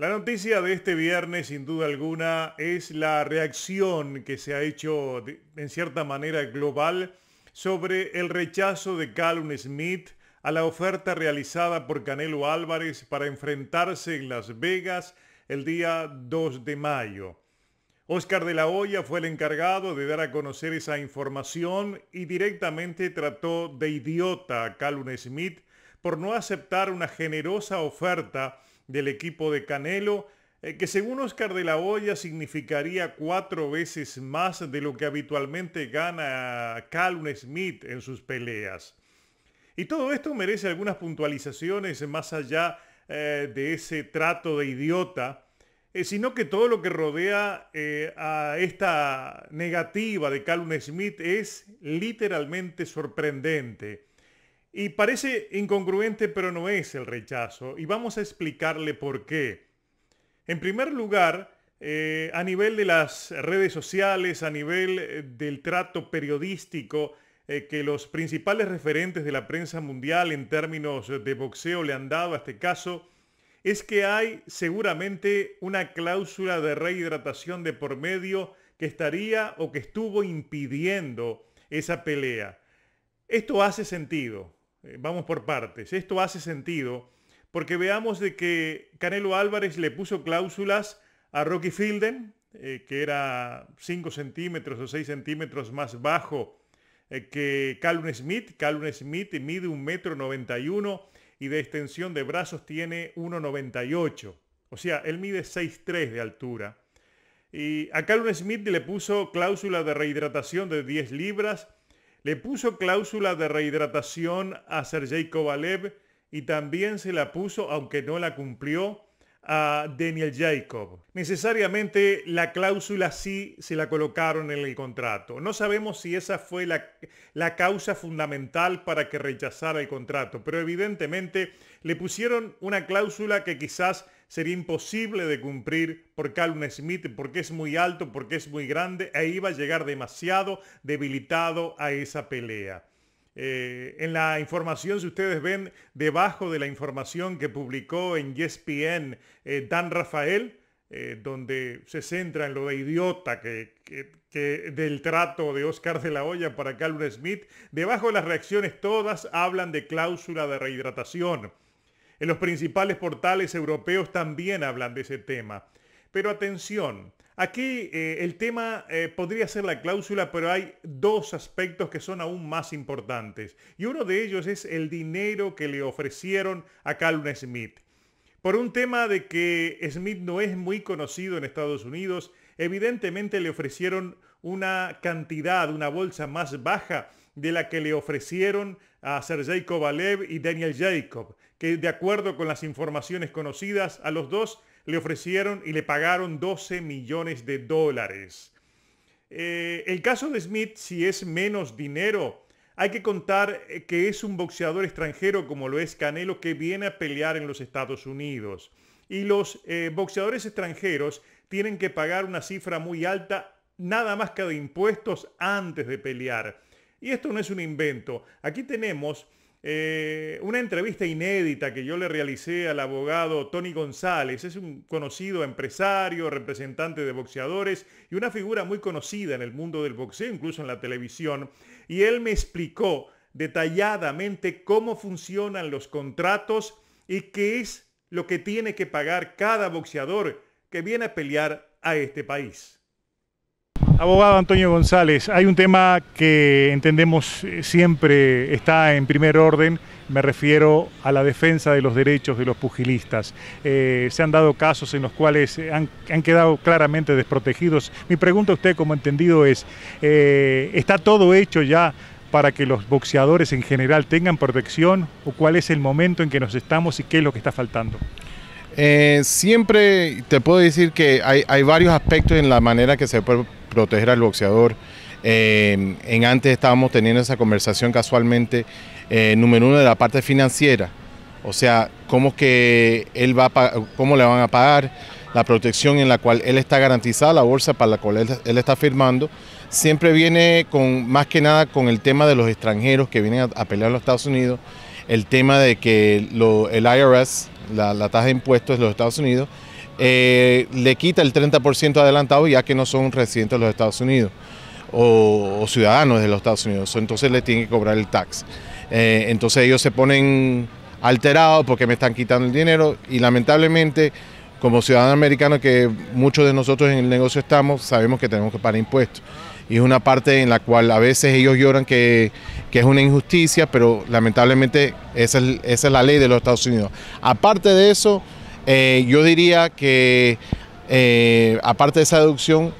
La noticia de este viernes, sin duda alguna, es la reacción que se ha hecho en cierta manera global sobre el rechazo de Callum Smith a la oferta realizada por Canelo Álvarez para enfrentarse en Las Vegas el día 2 de mayo. Oscar de la Hoya fue el encargado de dar a conocer esa información y directamente trató de idiota a Callum Smith por no aceptar una generosa oferta del equipo de Canelo, eh, que según Oscar de la Hoya significaría cuatro veces más de lo que habitualmente gana Calum Smith en sus peleas. Y todo esto merece algunas puntualizaciones más allá eh, de ese trato de idiota, eh, sino que todo lo que rodea a esta negativa de Calum Smith es literalmente sorprendente. Y parece incongruente, pero no es el rechazo. Y vamos a explicarle por qué. En primer lugar, eh, a nivel de las redes sociales, a nivel eh, del trato periodístico eh, que los principales referentes de la prensa mundial en términos de boxeo le han dado a este caso, es que hay seguramente una cláusula de rehidratación de por medio que estaría o que estuvo impidiendo esa pelea. Esto hace sentido, eh, vamos por partes. Esto hace sentido porque veamos de que Canelo Álvarez le puso cláusulas a Rocky Fielden, eh, que era 5 centímetros o 6 centímetros más bajo eh, que Calvin Smith. Calvin Smith mide 1,91 m y de extensión de brazos tiene 1,98. O sea, él mide 6,3 de altura. Y a Calvin Smith le puso cláusula de rehidratación de 10 libras le puso cláusula de rehidratación a Sergei Kovalev y también se la puso, aunque no la cumplió, a Daniel Jacob. Necesariamente la cláusula sí se la colocaron en el contrato. No sabemos si esa fue la, la causa fundamental para que rechazara el contrato, pero evidentemente le pusieron una cláusula que quizás sería imposible de cumplir por Calvin Smith porque es muy alto, porque es muy grande e iba a llegar demasiado debilitado a esa pelea. Eh, en la información, si ustedes ven debajo de la información que publicó en ESPN eh, Dan Rafael, eh, donde se centra en lo de idiota que, del trato de Oscar de la Hoya para Calvin Smith, debajo de las reacciones todas hablan de cláusula de rehidratación. En los principales portales europeos también hablan de ese tema. Pero atención, aquí eh, el tema eh, podría ser la cláusula, pero hay dos aspectos que son aún más importantes. Y uno de ellos es el dinero que le ofrecieron a Calum Smith. Por un tema de que Smith no es muy conocido en Estados Unidos, evidentemente le ofrecieron una cantidad, una bolsa más baja de la que le ofrecieron a Sergey Kovalev y Daniel Jacob, que de acuerdo con las informaciones conocidas a los dos le ofrecieron y le pagaron 12 millones de dólares. Eh, el caso de Smith, si es menos dinero, hay que contar eh, que es un boxeador extranjero como lo es Canelo que viene a pelear en los Estados Unidos. Y los eh, boxeadores extranjeros tienen que pagar una cifra muy alta nada más que de impuestos antes de pelear. Y esto no es un invento. Aquí tenemos eh, una entrevista inédita que yo le realicé al abogado Tony González. Es un conocido empresario, representante de boxeadores y una figura muy conocida en el mundo del boxeo, incluso en la televisión. Y él me explicó detalladamente cómo funcionan los contratos y qué es lo que tiene que pagar cada boxeador que viene a pelear a este país. Abogado Antonio González, hay un tema que entendemos eh, siempre está en primer orden, me refiero a la defensa de los derechos de los pugilistas. Eh, se han dado casos en los cuales han, quedado claramente desprotegidos. Mi pregunta a usted, como entendido, es, eh, ¿está todo hecho ya para que los boxeadores en general tengan protección o cuál es el momento en que nos estamos y qué es lo que está faltando? siempre te puedo decir que hay, hay, varios aspectos en la manera que se puede proteger al boxeador. Eh, en antes estábamos teniendo esa conversación casualmente, eh, número uno de la parte financiera, o sea, cómo que él va cómo le van a pagar, la protección en la cual él está garantizada, la bolsa para la cual él, está firmando, siempre viene con más que nada con el tema de los extranjeros que vienen a, pelear a los Estados Unidos, el tema de que el IRS, la, la tasa de impuestos de los Estados Unidos, eh, le quita el 30% adelantado ya que no son residentes de los Estados Unidos o, ciudadanos de los Estados Unidos, entonces le tienen que cobrar el tax. Eh, entonces ellos se ponen alterados porque me están quitando el dinero y lamentablemente como ciudadano americano que muchos de nosotros en el negocio estamos, sabemos que tenemos que pagar impuestos. Y es una parte en la cual a veces ellos lloran que, es una injusticia, pero lamentablemente esa es la ley de los Estados Unidos. Aparte de eso, eh, yo diría que, eh, aparte de esa deducción,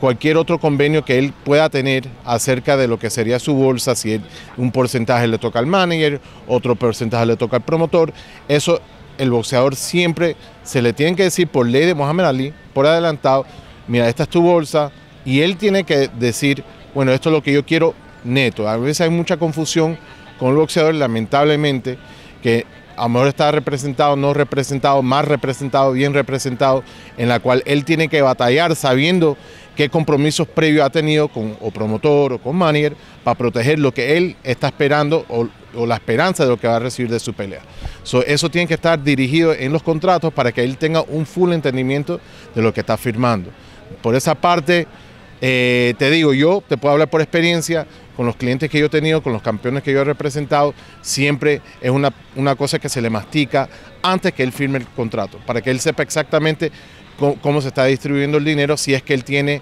cualquier otro convenio que él pueda tener acerca de lo que sería su bolsa, si un porcentaje le toca al manager, otro porcentaje le toca al promotor, eso el boxeador siempre se le tiene que decir por ley de Mohamed Ali, por adelantado, mira, esta es tu bolsa, y él tiene que decir, bueno, esto es lo que yo quiero neto. A veces hay mucha confusión con el boxeador, lamentablemente, que a lo mejor está representado, no representado, más representado, bien representado, en la cual él tiene que batallar sabiendo qué compromisos previos ha tenido con o promotor o con manager para proteger lo que él está esperando o, la esperanza de lo que va a recibir de su pelea. eso tiene que estar dirigido en los contratos para que él tenga un full entendimiento de lo que está firmando. Por esa parte, eh, te digo, yo te puedo hablar por experiencia, con los clientes que yo he tenido, con los campeones que yo he representado, siempre es una, una cosa que se le mastica antes que él firme el contrato, para que él sepa exactamente cómo, se está distribuyendo el dinero, si es que él tiene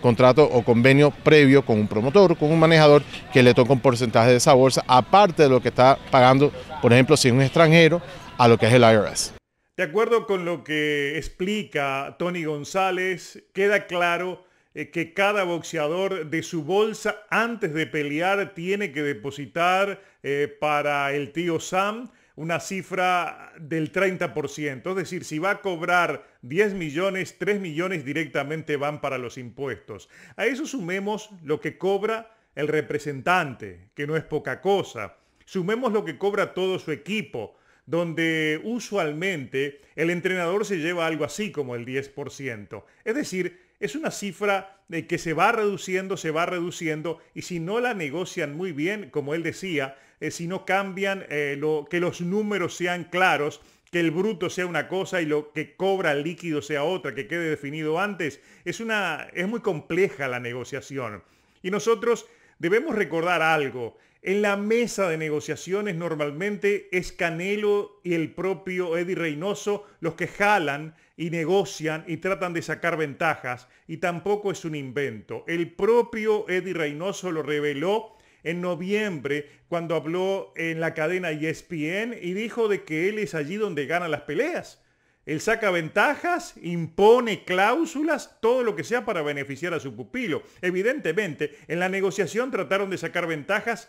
contrato o convenio previo con un promotor, con un manejador que le toca un porcentaje de esa bolsa, aparte de lo que está pagando, por ejemplo, si es un extranjero, a lo que es el IRS. De acuerdo con lo que explica Tony González, queda claro eh, que cada boxeador de su bolsa antes de pelear tiene que depositar eh, para el tío Sam una cifra del 30%. Es decir, si va a cobrar 10 millones, 3 millones directamente van para los impuestos. A eso sumemos lo que cobra el representante, que no es poca cosa. Sumemos lo que cobra todo su equipo, donde usualmente el entrenador se lleva algo así como el 10%. Es decir, es una cifra que se va reduciendo, se va reduciendo, y si no la negocian muy bien, como él decía, eh, si no cambian eh, lo, que los números sean claros, que el bruto sea una cosa y lo que cobra el líquido sea otra, que quede definido antes, es, una, es muy compleja la negociación. Y nosotros debemos recordar algo, en la mesa de negociaciones normalmente es Canelo y el propio Eddie Reynoso los que jalan y negocian y tratan de sacar ventajas y tampoco es un invento. El propio Eddie Reynoso lo reveló en noviembre cuando habló en la cadena ESPN y dijo de que él es allí donde gana las peleas. Él saca ventajas, impone cláusulas, todo lo que sea para beneficiar a su pupilo. Evidentemente, en la negociación trataron de sacar ventajas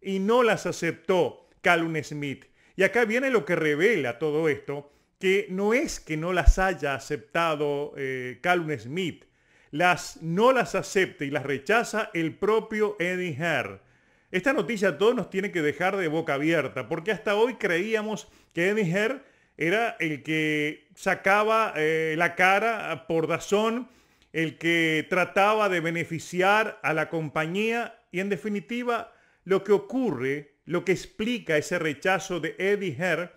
y no las aceptó Calum Smith. Y acá viene lo que revela todo esto, que no es que no las haya aceptado eh, Calun Smith, las no las acepta y las rechaza el propio Eddie Herr. Esta noticia a todos nos tiene que dejar de boca abierta, porque hasta hoy creíamos que Eddie Herr era el que sacaba eh, la cara por Dazón, el que trataba de beneficiar a la compañía y en definitiva lo que ocurre, lo que explica ese rechazo de Eddie Herr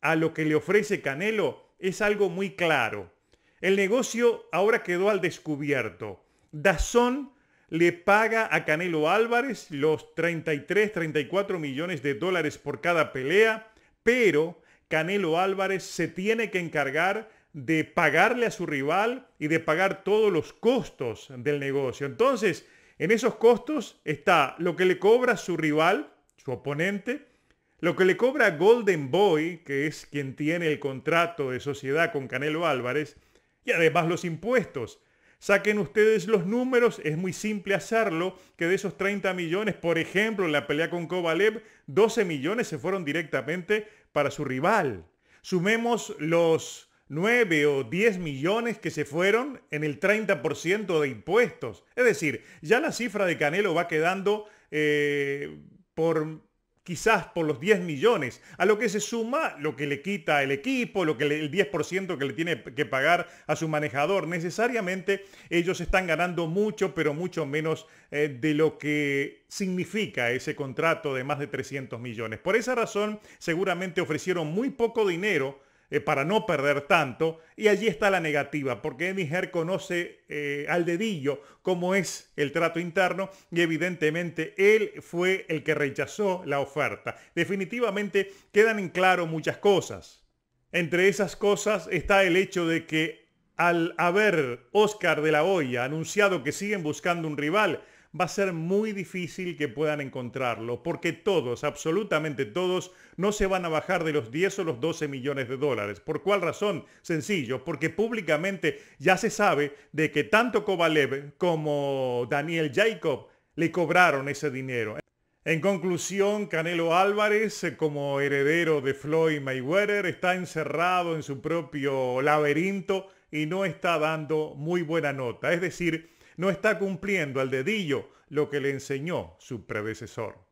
a lo que le ofrece Canelo es algo muy claro. El negocio ahora quedó al descubierto. Dazón le paga a Canelo Álvarez los 33, 34 millones de dólares por cada pelea, pero Canelo Álvarez se tiene que encargar de pagarle a su rival y de pagar todos los costos del negocio. Entonces, en esos costos está lo que le cobra su rival, su oponente, lo que le cobra Golden Boy, que es quien tiene el contrato de sociedad con Canelo Álvarez, y además los impuestos. Saquen ustedes los números, es muy simple hacerlo, que de esos 30 millones, por ejemplo, en la pelea con Kovalev, 12 millones se fueron directamente para su rival. Sumemos los 9 o 10 millones que se fueron en el 30% de impuestos. Es decir, ya la cifra de Canelo va quedando eh, por quizás por los 10 millones, a lo que se suma lo que le quita el equipo, lo que el 10% que le tiene que pagar a su manejador. Necesariamente ellos están ganando mucho, pero mucho menos eh, de lo que significa ese contrato de más de 300 millones. Por esa razón, seguramente ofrecieron muy poco dinero eh, para no perder tanto. Y allí está la negativa, porque Eddie Herr conoce eh, al dedillo cómo es el trato interno y evidentemente él fue el que rechazó la oferta. Definitivamente quedan en claro muchas cosas. Entre esas cosas está el hecho de que al haber Oscar de la Hoya anunciado que siguen buscando un rival, va a ser muy difícil que puedan encontrarlo, porque todos, absolutamente todos, no se van a bajar de los 10 o los 12 millones de dólares. ¿Por cuál razón? Sencillo, porque públicamente ya se sabe de que tanto Kovalev como Daniel Jacob le cobraron ese dinero. En conclusión, Canelo Álvarez, como heredero de Floyd Mayweather, está encerrado en su propio laberinto y no está dando muy buena nota. Es decir, no está cumpliendo al dedillo lo que le enseñó su predecesor.